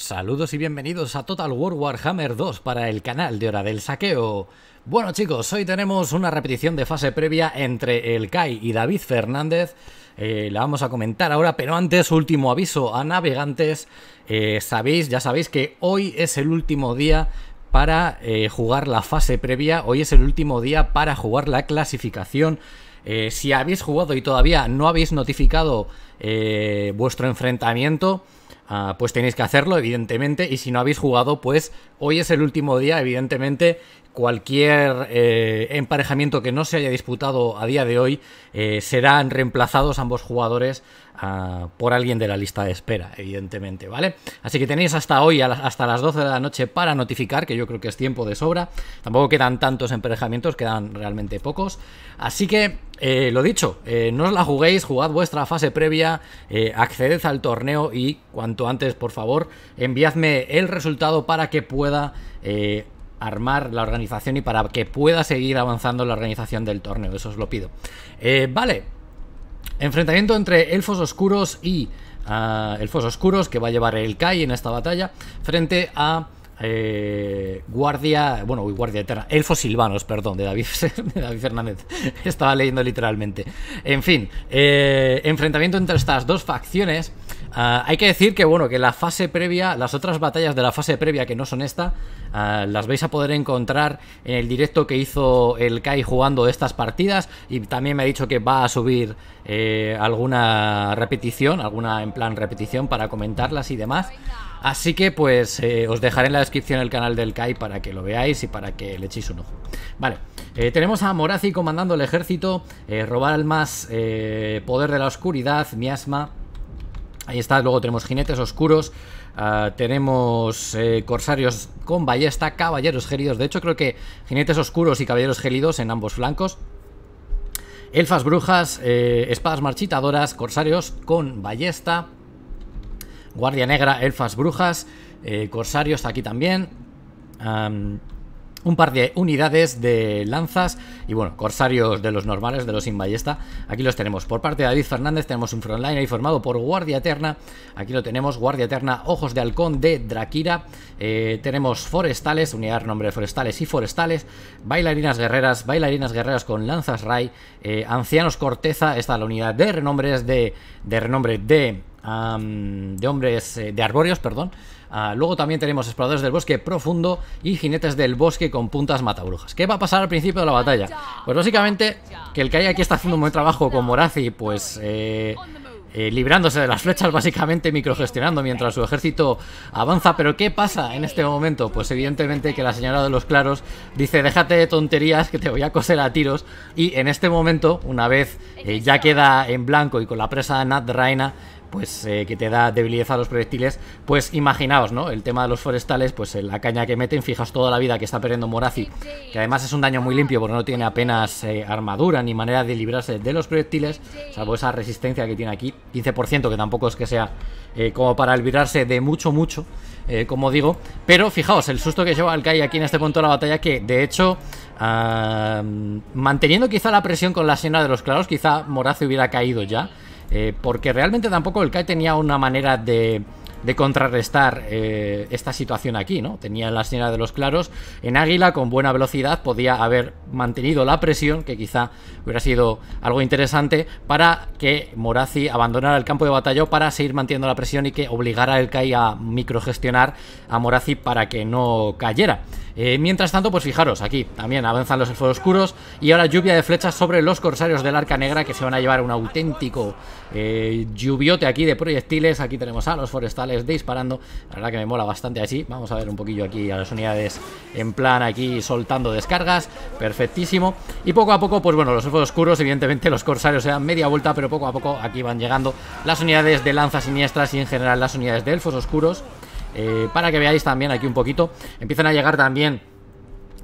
Saludos y bienvenidos a Total War Warhammer 2 para el canal de Hora del Saqueo. Bueno chicos, hoy tenemos una repetición de fase previa entre el Kai y David Fernández. Eh, la vamos a comentar ahora, pero antes último aviso a navegantes. Eh, sabéis, ya sabéis que hoy es el último día para eh, jugar la fase previa. Hoy es el último día para jugar la clasificación. si habéis jugado y todavía no habéis notificado vuestro enfrentamiento, Ah, pues tenéis que hacerlo, evidentemente. Y si no habéis jugado, pues hoy es el último día, evidentemente. Cualquier eh, emparejamiento que no se haya disputado a día de hoy eh, serán reemplazados ambos jugadores por alguien de la lista de espera, evidentemente, ¿vale? Así que tenéis hasta hoy, hasta las 12 de la noche, para notificar, que yo creo que es tiempo de sobra. Tampoco quedan tantos emparejamientos, quedan realmente pocos. Así que, eh, lo dicho, eh, no os la juguéis, jugad vuestra fase previa, eh, acceded al torneo y cuanto antes, por favor, enviadme el resultado para que pueda armar la organización y para que pueda seguir avanzando la organización del torneo. Eso os lo pido. vale, Enfrentamiento entre elfos oscuros y ah, elfos oscuros que va a llevar el Kai en esta batalla frente a eh, guardia, bueno, guardia eterna, elfos silvanos, perdón, de David, de David Fernández. Estaba leyendo literalmente. En fin, eh, enfrentamiento entre estas dos facciones Ah, hay que decir que, bueno, que la fase previa, las otras batallas de la fase previa que no son esta, ah, las vais a poder encontrar en el directo que hizo el Kai jugando estas partidas y también me ha dicho que va a subir eh, alguna repetición, alguna en plan repetición para comentarlas y demás. Así que pues eh, os dejaré en la descripción el canal del Kai para que lo veáis y para que le echéis un ojo. Vale, eh, tenemos a Morazi comandando el ejército, robar más poder de la oscuridad, miasma... Ahí está, luego tenemos jinetes oscuros, ah, tenemos eh, corsarios con ballesta, caballeros gélidos. De hecho, creo que jinetes oscuros y caballeros gélidos en ambos flancos. Elfas brujas, eh, espadas marchitadoras, corsarios con ballesta. Guardia negra, elfas brujas, eh, corsarios aquí también un par de unidades de lanzas y bueno, corsarios de los normales, de los sin ballesta. Aquí los tenemos. Por parte de David Fernández tenemos un frontliner formado por Guardia Eterna. Aquí lo tenemos, Guardia Eterna, Ojos de Halcón de Drakira. Eh, tenemos forestales, unidad nombre de forestales y forestales. Bailarinas guerreras, bailarinas guerreras con lanzas Ray eh, ancianos Corteza, esta la unidad de renombres de, de renombre de, de hombres, eh, de arbóreos, perdón. Ah, luego también tenemos exploradores del bosque profundo y jinetes del bosque con puntas matabrujas. ¿Qué va a pasar al principio de la batalla? Pues básicamente que el que hay aquí está haciendo un buen trabajo con Morazi, pues... Eh, eh, librándose de las flechas, básicamente microgestionando mientras su ejército avanza. Pero ¿qué pasa en este momento? Pues evidentemente que la señora de los claros dice, déjate de tonterías que te voy a coser a tiros. Y en este momento, una vez eh, ya queda en blanco y con la presa Nat Reina pues eh, que te da debilidad a los proyectiles, pues imaginaos, ¿no? El tema de los forestales, pues eh, la caña que meten, fijaos toda la vida que está perdiendo Morazi, que además es un daño muy limpio porque no tiene apenas eh, armadura ni manera de librarse de los proyectiles, salvo esa resistencia que tiene aquí, 15%, que tampoco es que sea como para librarse de mucho, mucho, como digo, pero fijaos, el susto que lleva Kai aquí en este punto de la batalla, que de hecho... Ah, manteniendo quizá la presión con la siena de los claros, quizá Morazi hubiera caído ya. Eh, porque realmente tampoco el Kai tenía una manera de de contrarrestar eh, esta situación aquí, ¿no? Tenía la Señora de los claros en Águila con buena velocidad, podía haber mantenido la presión, que quizá hubiera sido algo interesante, para que Morazzi abandonara el campo de batalla para seguir manteniendo la presión y que obligara el CAI a microgestionar a Morazzi para que no cayera. Eh, mientras tanto, pues fijaros, aquí también avanzan los elfos oscuros y ahora lluvia de flechas sobre los corsarios del Arca Negra que se van a llevar un auténtico eh, lluviote aquí de proyectiles. Aquí tenemos a los forestales de disparando. La verdad que me mola bastante así. Vamos a ver un poquillo aquí a las unidades en plan aquí soltando descargas. Perfectísimo. Y poco a poco, pues bueno, los elfos oscuros, evidentemente los corsarios se dan media vuelta, pero poco a poco aquí van llegando las unidades de lanzas siniestras y en general las unidades de elfos oscuros. Eh, para que veáis también aquí un poquito, empiezan a llegar también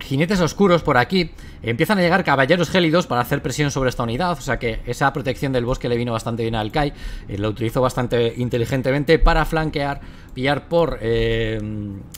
jinetes oscuros por aquí. Empiezan a llegar caballeros gélidos para hacer presión sobre esta unidad, o sea que esa protección del bosque le vino bastante bien al Kai, eh, lo utilizó bastante inteligentemente para flanquear, pillar por eh,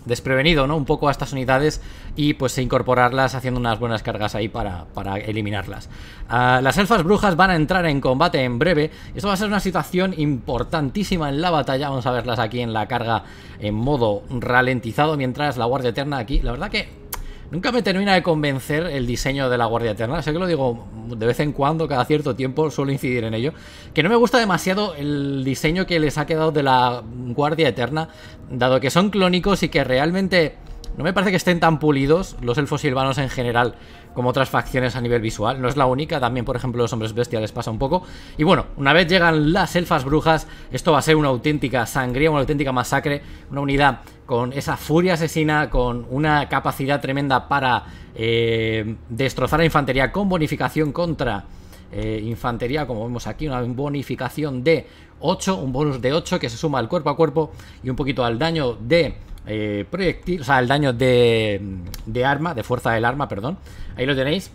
desprevenido, ¿no? Un poco a estas unidades y pues e incorporarlas haciendo unas buenas cargas ahí para, eliminarlas. Ah, las elfas brujas van a entrar en combate en breve, esto va a ser una situación importantísima en la batalla, vamos a verlas aquí en la carga en modo ralentizado, mientras la guardia eterna aquí, la verdad que Nunca me termina de convencer el diseño de la Guardia Eterna. Sé que lo digo de vez en cuando, cada cierto tiempo, suelo incidir en ello. Que no me gusta demasiado el diseño que les ha quedado de la Guardia Eterna, dado que son clónicos y que realmente no me parece que estén tan pulidos los elfos silvanos en general como otras facciones a nivel visual. No es la única, también por ejemplo los hombres bestiales pasa un poco. Y bueno, una vez llegan las elfas brujas, esto va a ser una auténtica sangría, una auténtica masacre, una unidad con esa furia asesina, con una capacidad tremenda para eh, destrozar a infantería con bonificación contra eh, infantería, como vemos aquí, una bonificación de 8, un bonus de 8 que se suma al cuerpo a cuerpo y un poquito al daño de eh, proyectil, o sea, al daño de arma, de fuerza del arma, perdón. Ahí lo tenéis.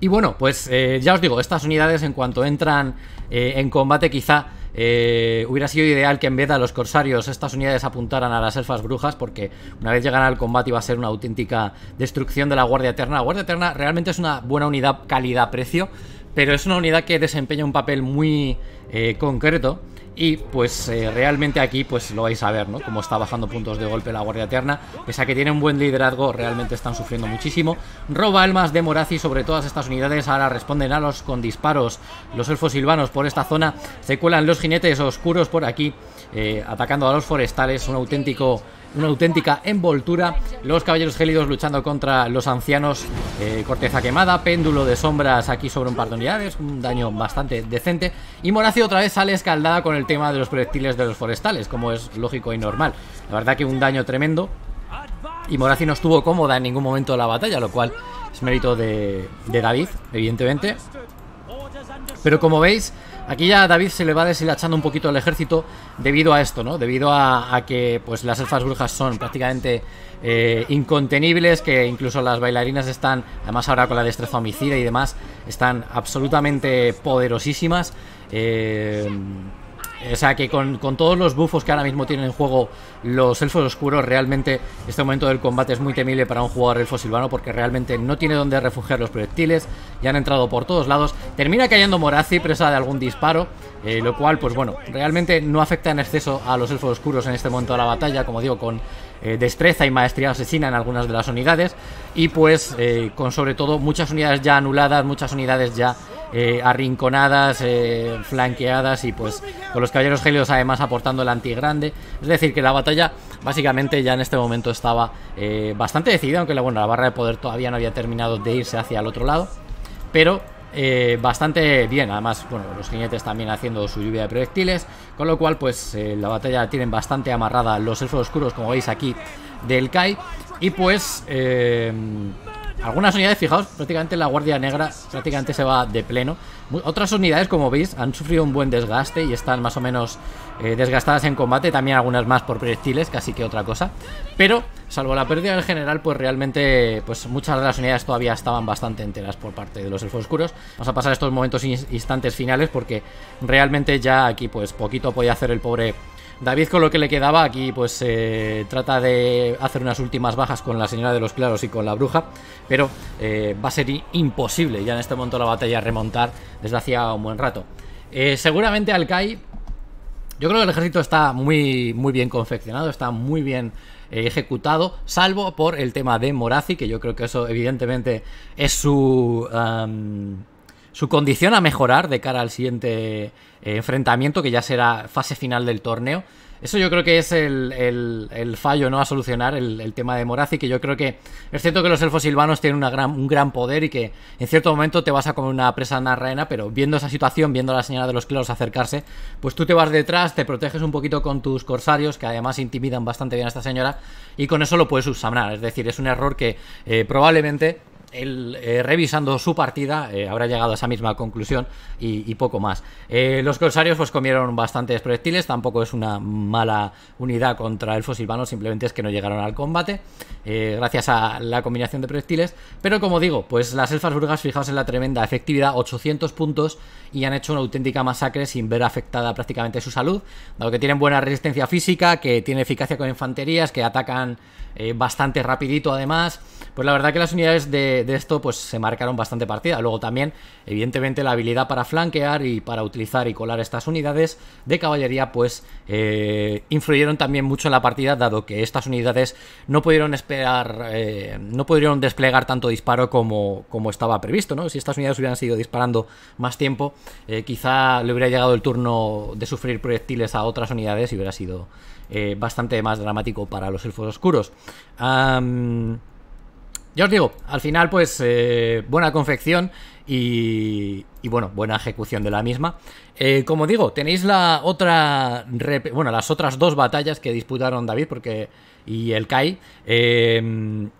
Y bueno, pues ya os digo, estas unidades en cuanto entran en combate quizá eh, hubiera sido ideal que en vez de a los corsarios estas unidades apuntaran a las elfas brujas porque una vez llegaran al combate iba a ser una auténtica destrucción de la Guardia Eterna. La Guardia Eterna realmente es una buena unidad calidad-precio, pero es una unidad que desempeña un papel muy eh, concreto y pues eh, realmente aquí pues lo vais a ver, ¿no? Como está bajando puntos de golpe la Guardia Eterna. Pese a que tiene un buen liderazgo, realmente están sufriendo muchísimo. Roba almas de Morazzi sobre todas estas unidades. Ahora responden a los con disparos. Los elfos silvanos por esta zona. Se cuelan los jinetes oscuros por aquí. Eh, atacando a los forestales. Un auténtico una auténtica envoltura. Los caballeros gélidos luchando contra los ancianos, eh, corteza quemada, péndulo de sombras aquí sobre un par de unidades, un daño bastante decente. Y Moracio otra vez sale escaldada con el tema de los proyectiles de los forestales, como es lógico y normal. La verdad que un daño tremendo. Y Moracio no estuvo cómoda en ningún momento de la batalla, lo cual es mérito de David, evidentemente. Pero como veis, Aquí ya David se le va deshilachando un poquito el ejército debido a esto, ¿no? Debido a, que pues las elfas brujas son prácticamente eh, incontenibles, que incluso las bailarinas están, además ahora con la destreza homicida y demás, están absolutamente poderosísimas. Eh, o sea que con, todos los bufos que ahora mismo tienen en juego los elfos oscuros, realmente este momento del combate es muy temible para un jugador elfo silvano porque realmente no tiene donde refugiar los proyectiles, ya han entrado por todos lados. Termina cayendo Morazzi presa de algún disparo, eh, lo cual, pues bueno, realmente no afecta en exceso a los elfos oscuros en este momento de la batalla, como digo, con eh, destreza y maestría asesina en algunas de las unidades y pues eh, con sobre todo muchas unidades ya anuladas, muchas unidades ya eh, arrinconadas, eh, flanqueadas y pues con los caballeros gélidos además aportando el antigrande. Es decir, que la batalla básicamente ya en este momento estaba eh, bastante decidida, aunque la, bueno, la barra de poder todavía no había terminado de irse hacia el otro lado, pero bastante bien. Además, bueno, los jinetes también haciendo su lluvia de proyectiles, con lo cual pues la batalla la tienen bastante amarrada los elfos oscuros, como veis aquí, del Kai. Y pues... Algunas unidades, fijaos, prácticamente la Guardia Negra prácticamente se va de pleno. otras unidades, como veis, han sufrido un buen desgaste y están más o menos eh, desgastadas en combate. También algunas más por proyectiles, casi que otra cosa. Pero, salvo la pérdida del general, pues realmente pues muchas de las unidades todavía estaban bastante enteras por parte de los elfos oscuros. Vamos a pasar estos momentos instantes finales porque realmente ya aquí pues poquito podía hacer el pobre David con lo que le quedaba aquí pues eh, trata de hacer unas últimas bajas con la señora de los claros y con la bruja, pero eh, va a ser imposible ya en este momento la batalla remontar desde hacía un buen rato. Eh, seguramente Alkai, yo creo que el ejército está muy, muy bien confeccionado, está muy bien ejecutado, salvo por el tema de Morazi, que yo creo que eso evidentemente es su su condición a mejorar de cara al siguiente eh, enfrentamiento, que ya será fase final del torneo. Eso yo creo que es el, fallo ¿no? a solucionar el, tema de Morazzi que yo creo que es cierto que los elfos silvanos tienen un gran poder y que en cierto momento te vas a comer una presa en la pero viendo esa situación, viendo a la señora de los claros acercarse, pues tú te vas detrás, te proteges un poquito con tus corsarios, que además intimidan bastante bien a esta señora, y con eso lo puedes subsanar. Es decir, es un error que eh, probablemente él eh, revisando su partida eh, habrá llegado a esa misma conclusión y, poco más. Eh, los corsarios pues comieron bastantes proyectiles, tampoco es una mala unidad contra elfos silvanos, simplemente es que no llegaron al combate gracias a la combinación de proyectiles. Pero como digo, pues las elfas burgas, fijaos en la tremenda efectividad, 800 puntos y han hecho una auténtica masacre sin ver afectada prácticamente su salud, dado que tienen buena resistencia física, que tiene eficacia con infanterías, que atacan bastante rapidito además. Pues la verdad que las unidades de de, esto pues se marcaron bastante partida. Luego también, evidentemente, la habilidad para flanquear y para utilizar y colar estas unidades de caballería pues eh, influyeron también mucho en la partida, dado que estas unidades no pudieron esperar, eh, no pudieron desplegar tanto disparo como, como estaba previsto, ¿no? Si estas unidades hubieran sido disparando más tiempo, eh, quizá le hubiera llegado el turno de sufrir proyectiles a otras unidades y hubiera sido bastante más dramático para los elfos oscuros. Ya os digo, al final pues eh, buena confección y, bueno, buena ejecución de la misma. Eh, como digo, tenéis la otra, bueno, las otras dos batallas que disputaron David porque y el Kai. Em,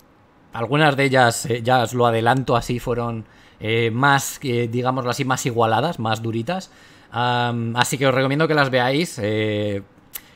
algunas de ellas, eh, ya os lo adelanto así, fueron más, digámoslo así, más igualadas, más duritas. así que os recomiendo que las veáis. Eh,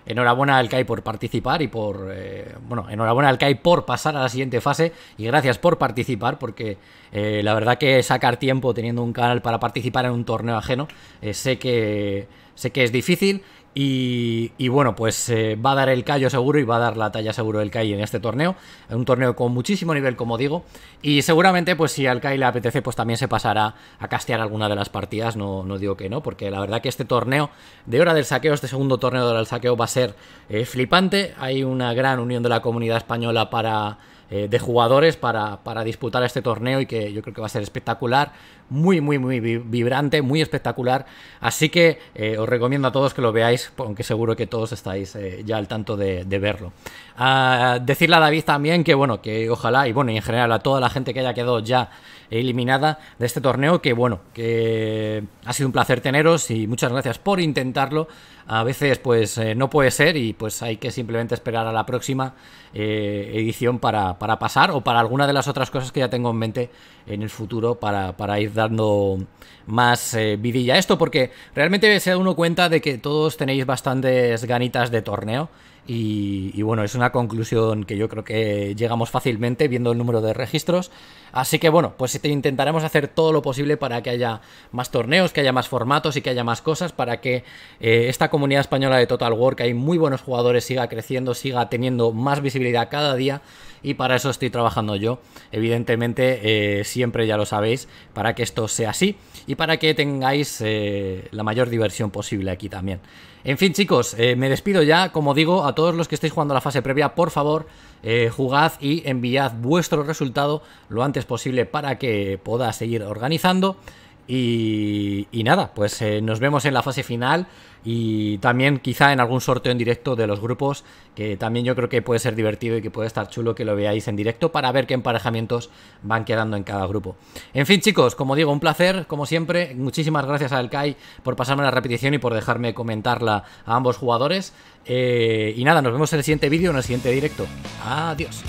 Enhorabuena al CAI por participar y por. Eh, bueno, enhorabuena al CAI por pasar a la siguiente fase y gracias por participar, porque eh, la verdad que sacar tiempo teniendo un canal para participar en un torneo ajeno, eh, sé, que, sé que es difícil y, bueno, pues eh, va a dar el callo seguro y va a dar la talla seguro el CAI en este torneo. Un torneo con muchísimo nivel, como digo. Y seguramente, pues si al CAI le apetece, pues también se pasará a castear alguna de las partidas. No, no digo que no, porque la verdad que este torneo de Hora del Saqueo, este segundo torneo de Hora del Saqueo, va a ser eh, flipante. Hay una gran unión de la comunidad española para eh, de jugadores para, disputar este torneo y que yo creo que va a ser espectacular, muy, muy, muy vibrante, muy espectacular. Así que eh, os recomiendo a todos que lo veáis, aunque seguro que todos estáis eh, ya al tanto de, verlo. Ah, decirle a David también que, bueno, que ojalá, y bueno, y en general a toda la gente que haya quedado ya eliminada de este torneo, que bueno, que ha sido un placer teneros y muchas gracias por intentarlo. A veces pues no puede ser y pues hay que simplemente esperar a la próxima edición para, para, pasar o para alguna de las otras cosas que ya tengo en mente en el futuro para, para ir dando más eh, vidilla a esto, porque realmente se da uno cuenta de que todos tenéis bastantes ganitas de torneo. Y, bueno, es una conclusión que yo creo que llegamos fácilmente viendo el número de registros. Así que bueno, pues intentaremos hacer todo lo posible para que haya más torneos, que haya más formatos y que haya más cosas, para que eh, esta comunidad española de Total War, que hay muy buenos jugadores, siga creciendo, siga teniendo más visibilidad cada día. Y para eso estoy trabajando yo, evidentemente, eh, siempre ya lo sabéis, para que esto sea así y para que tengáis eh, la mayor diversión posible aquí también. En fin, chicos, eh, me despido ya. Como digo, a todos los que estéis jugando la fase previa, por favor, eh, jugad y enviad vuestro resultado lo antes posible para que pueda seguir organizando. Y, nada, pues eh, nos vemos en la fase final y también quizá en algún sorteo en directo de los grupos, que también yo creo que puede ser divertido y que puede estar chulo que lo veáis en directo para ver qué emparejamientos van quedando en cada grupo. En fin, chicos, como digo, un placer, como siempre, muchísimas gracias a El Kai por pasarme la repetición y por dejarme comentarla a ambos jugadores. Eh, y nada, nos vemos en el siguiente vídeo, en el siguiente directo. Adiós.